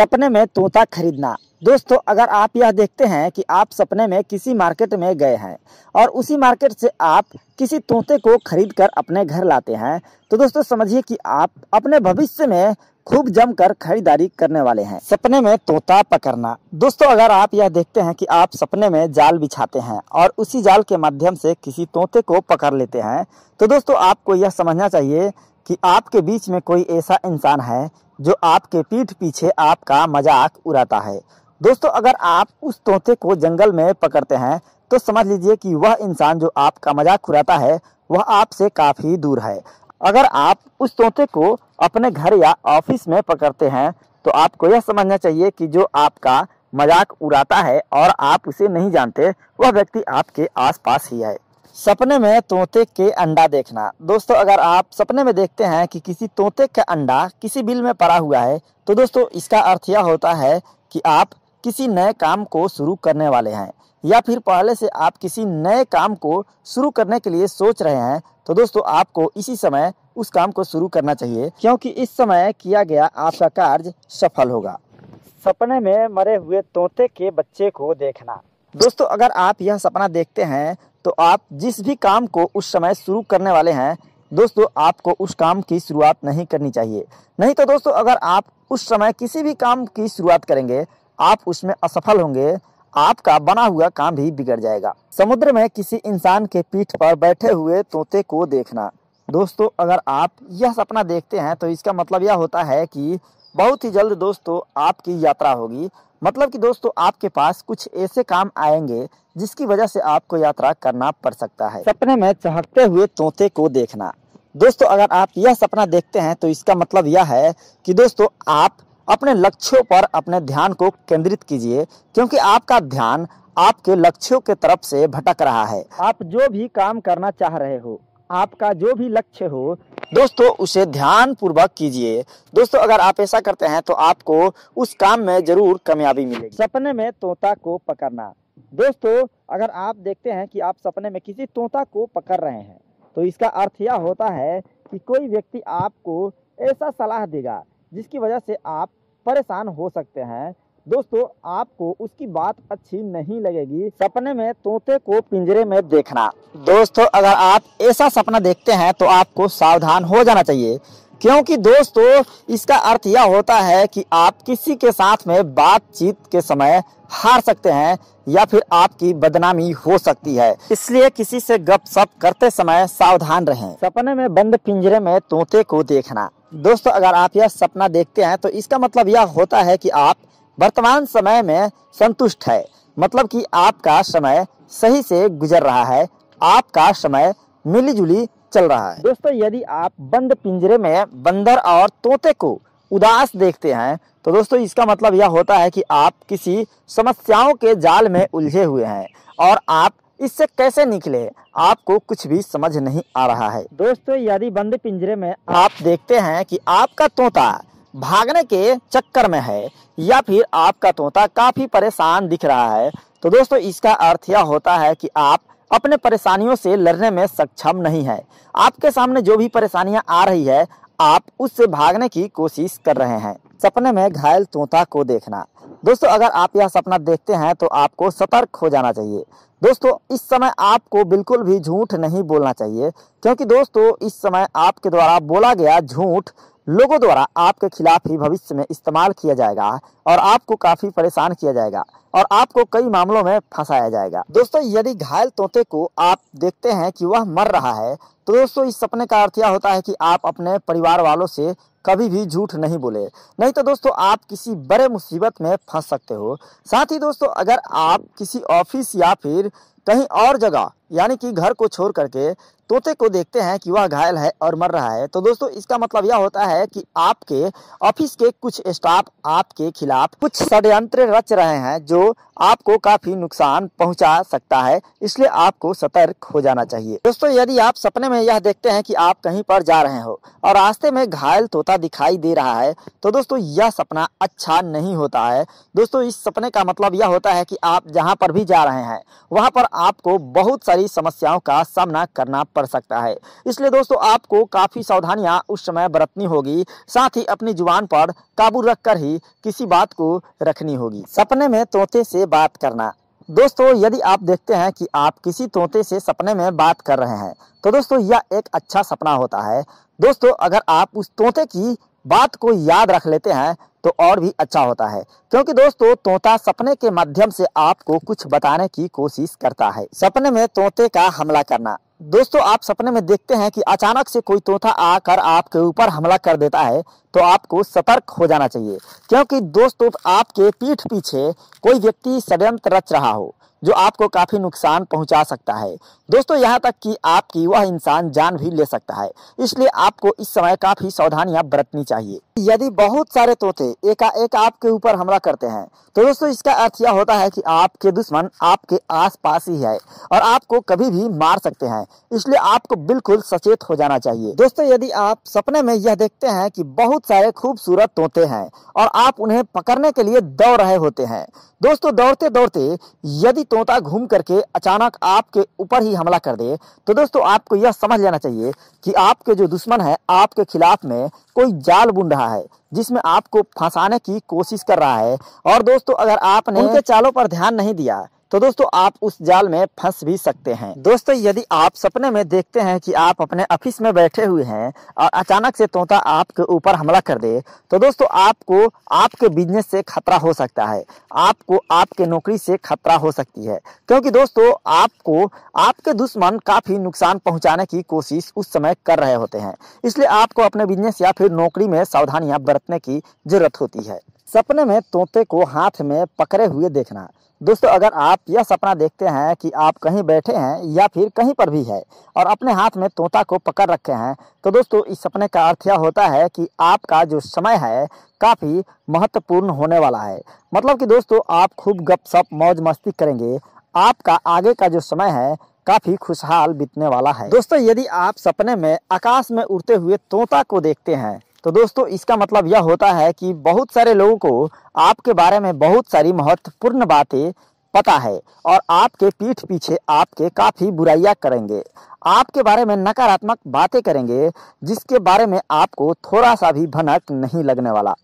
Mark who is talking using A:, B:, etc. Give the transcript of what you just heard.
A: सपने में तोता खरीदना दोस्तों अगर आप यह देखते हैं कि आप सपने में किसी मार्केट में गए हैं और उसी मार्केट से आप किसी तोते को खरीद कर अपने घर लाते हैं तो दोस्तों समझिए कि आप अपने भविष्य में खूब जमकर खरीदारी करने वाले हैं सपने में तोता पकड़ना दोस्तों अगर आप यह देखते हैं कि आप सपने में जाल बिछाते हैं और उसी जाल के माध्यम से किसी तोते को पकड़ लेते हैं तो दोस्तों आपको यह समझना चाहिए कि आपके बीच में कोई ऐसा इंसान है जो आपके पीठ पीछे आपका मजाक उड़ाता है दोस्तों अगर आप उस तोते को जंगल में पकड़ते हैं तो समझ लीजिए कि वह इंसान जो आपका मजाक उड़ाता है वह आपसे काफ़ी दूर है अगर आप उस तोते को अपने घर या ऑफिस में पकड़ते हैं तो आपको यह समझना चाहिए कि जो आपका मजाक उड़ाता है और आप उसे नहीं जानते वह व्यक्ति आपके आसपास ही है सपने में तोते के अंडा देखना दोस्तों अगर आप सपने में देखते हैं कि किसी तोते का अंडा किसी बिल में पड़ा हुआ है तो दोस्तों इसका अर्थ यह होता है कि आप किसी नए काम को शुरू करने वाले हैं या फिर पहले से आप किसी नए काम को शुरू करने के लिए सोच रहे हैं तो दोस्तों आपको इसी समय उस काम को शुरू करना चाहिए क्योंकि इस समय किया गया आपका कार्य सफल होगा सपने में मरे हुए तोते के बच्चे को देखना दोस्तों अगर आप यह सपना देखते हैं तो आप जिस भी काम को उस समय शुरू करने वाले हैं दोस्तों आपको उस काम की शुरुआत नहीं करनी चाहिए नहीं तो दोस्तों अगर आप उस समय किसी भी काम की शुरुआत करेंगे आप उसमें असफल होंगे आपका बना हुआ काम भी बिगड़ जाएगा समुद्र में किसी इंसान के पीठ पर बैठे हुए तोते को देखना दोस्तों अगर आप यह सपना देखते हैं तो इसका मतलब यह होता है कि बहुत ही जल्द दोस्तों आपकी यात्रा होगी मतलब कि दोस्तों आपके पास कुछ ऐसे काम आएंगे जिसकी वजह से आपको यात्रा करना पड़ सकता है सपने में चहकते हुए तोते को देखना दोस्तों अगर आप यह सपना देखते हैं तो इसका मतलब यह है कि दोस्तों आप अपने लक्ष्यों पर अपने ध्यान को केंद्रित कीजिए क्योंकि आपका ध्यान आपके लक्ष्यों के तरफ से भटक रहा है आप जो भी काम करना चाह रहे हो आपका जो भी लक्ष्य हो दोस्तों उसे ध्यान पूर्वक कीजिए दोस्तों अगर आप ऐसा करते हैं तो आपको उस काम में जरूर कामयाबी मिलेगी सपने में तोता को पकड़ना दोस्तों अगर आप देखते हैं कि आप सपने में किसी तोता को पकड़ रहे हैं तो इसका अर्थ यह होता है कि कोई व्यक्ति आपको ऐसा सलाह देगा जिसकी वजह से आप परेशान हो सकते हैं दोस्तों आपको उसकी बात अच्छी नहीं लगेगी सपने में तोते को पिंजरे में देखना दोस्तों अगर आप ऐसा सपना देखते हैं तो आपको सावधान हो जाना चाहिए क्योंकि दोस्तों इसका अर्थ यह होता है कि आप किसी के साथ में बातचीत के समय हार सकते हैं या फिर आपकी बदनामी हो सकती है इसलिए किसी से गपशप करते समय सावधान रहें। सपने में बंद पिंजरे में तोते को देखना दोस्तों अगर आप यह सपना देखते हैं तो इसका मतलब यह होता है कि आप वर्तमान समय में संतुष्ट है मतलब कि आपका समय सही से गुजर रहा है आपका समय मिलीजुली चल रहा है दोस्तों यदि आप बंद पिंजरे में बंदर और तोते को उदास देखते हैं तो दोस्तों इसका मतलब यह होता है कि आप किसी समस्याओं के जाल में उलझे हुए हैं और आप इससे कैसे निकले आपको कुछ भी समझ नहीं आ रहा है दोस्तों यदि बंद पिंजरे में आप देखते हैं कि आपका तोता भागने के चक्कर में है या फिर आपका तोता काफ़ी परेशान दिख रहा है तो दोस्तों इसका अर्थ यह होता है कि आप अपने परेशानियों से लड़ने में सक्षम नहीं है आपके सामने जो भी परेशानियां आ रही है आप उससे भागने की कोशिश कर रहे हैं सपने में घायल तोता को देखना दोस्तों अगर आप यह सपना देखते हैं तो आपको सतर्क हो जाना चाहिए दोस्तों इस समय आपको बिल्कुल भी झूठ नहीं बोलना चाहिए क्योंकि दोस्तों इस समय आपके द्वारा बोला गया झूठ लोगों द्वारा आपके खिलाफ ही भविष्य में इस्तेमाल किया जाएगा और आपको काफ़ी परेशान किया जाएगा और आपको कई मामलों में फंसाया जाएगा दोस्तों यदि घायल तोते को आप देखते हैं कि वह मर रहा है तो दोस्तों इस सपने का अर्थ यह होता है कि आप अपने परिवार वालों से कभी भी झूठ नहीं बोले नहीं तो दोस्तों आप किसी बड़े मुसीबत में फंस सकते हो साथ ही दोस्तों अगर आप किसी ऑफिस या फिर कहीं और जगह यानी कि घर को छोड़ करके तोते को देखते हैं कि वह घायल है और मर रहा है तो दोस्तों इसका मतलब यह होता है कि आपके ऑफिस के कुछ स्टाफ आपके खिलाफ कुछ षड्यंत्र रच रहे हैं जो आपको काफी नुकसान पहुंचा सकता है इसलिए आपको सतर्क हो जाना चाहिए दोस्तों यदि आप सपने में यह देखते हैं कि आप कहीं पर जा रहे हो और रास्ते में घायल तोता दिखाई दे रहा है तो दोस्तों यह सपना अच्छा नहीं होता है दोस्तों इस सपने का मतलब यह होता है कि आप जहाँ पर भी जा रहे हैं वहाँ पर आपको बहुत सारी समस्याओं का सामना करना पड़ सकता है इसलिए दोस्तों आपको काफी सावधानियाँ उस समय बरतनी होगी साथ ही अपनी जुबान पर काबू रख कर ही किसी बात को रखनी होगी सपने में तोते से बात करना दोस्तों यदि आप देखते हैं कि आप किसी तोते से सपने में बात कर रहे हैं तो दोस्तों यह एक अच्छा सपना होता है दोस्तों अगर आप उस तोते की बात को याद रख लेते हैं तो और भी अच्छा होता है क्योंकि दोस्तों तोता सपने के माध्यम से आपको कुछ बताने की कोशिश करता है सपने में तोते का हमला करना दोस्तों आप सपने में देखते हैं कि अचानक से कोई तोता आकर आपके ऊपर हमला कर देता है तो आपको सतर्क हो जाना चाहिए क्योंकि दोस्तों आपके पीठ पीछे कोई व्यक्ति षड्यंत्र रच रहा हो जो आपको काफ़ी नुकसान पहुंचा सकता है दोस्तों यहाँ तक कि आपकी वह इंसान जान भी ले सकता है इसलिए आपको इस समय काफ़ी सावधानियाँ बरतनी चाहिए यदि बहुत सारे तोते एकाएक आपके ऊपर हमला करते हैं तो दोस्तों इसका अर्थ यह होता है कि आपके दुश्मन आपके आसपास ही है और आपको कभी भी मार सकते हैं इसलिए आपको बिल्कुल सचेत हो जाना चाहिए दोस्तों यदि आप सपने में यह देखते हैं कि बहुत सारे खूबसूरत तोते हैं और आप उन्हें पकड़ने के लिए दौड़ रहे होते हैं दोस्तों दौड़ते दौड़ते यदि तोता घूम करके अचानक आपके ऊपर ही हमला कर दे तो दोस्तों आपको यह समझ लेना चाहिए कि आपके जो दुश्मन है आपके खिलाफ में कोई जाल बुन रहा है जिसमें आपको फंसाने की कोशिश कर रहा है और दोस्तों अगर आपने उनके चालों पर ध्यान नहीं दिया तो दोस्तों आप उस जाल में फंस भी सकते हैं दोस्तों यदि आप सपने में देखते हैं कि आप अपने ऑफिस में बैठे हुए हैं और अचानक से तोता आपके ऊपर हमला कर दे तो दोस्तों आपको आपके बिजनेस से खतरा हो सकता है आपको आपके नौकरी से खतरा हो सकती है क्योंकि दोस्तों आपको आपके दुश्मन काफ़ी नुकसान पहुंचाने की कोशिश उस समय कर रहे होते हैं इसलिए आपको अपने बिजनेस या फिर नौकरी में सावधानियां बरतने की जरूरत होती है सपने में तोते को हाथ में पकड़े हुए देखना दोस्तों अगर आप यह सपना देखते हैं कि आप कहीं बैठे हैं या फिर कहीं पर भी है और अपने हाथ में तोता को पकड़ रखे हैं तो दोस्तों इस सपने का अर्थ यह होता है कि आपका जो समय है काफ़ी महत्वपूर्ण होने वाला है मतलब कि दोस्तों आप खूब गपशप मौज मस्ती करेंगे आपका आगे का जो समय है काफी खुशहाल बीतने वाला है दोस्तों यदि आप सपने में आकाश में उड़ते हुए तोता को देखते हैं तो दोस्तों इसका मतलब यह होता है कि बहुत सारे लोगों को आपके बारे में बहुत सारी महत्वपूर्ण बातें पता है और आपके पीठ पीछे आपके काफ़ी बुराइयाँ करेंगे आपके बारे में नकारात्मक बातें करेंगे जिसके बारे में आपको थोड़ा सा भी भनक नहीं लगने वाला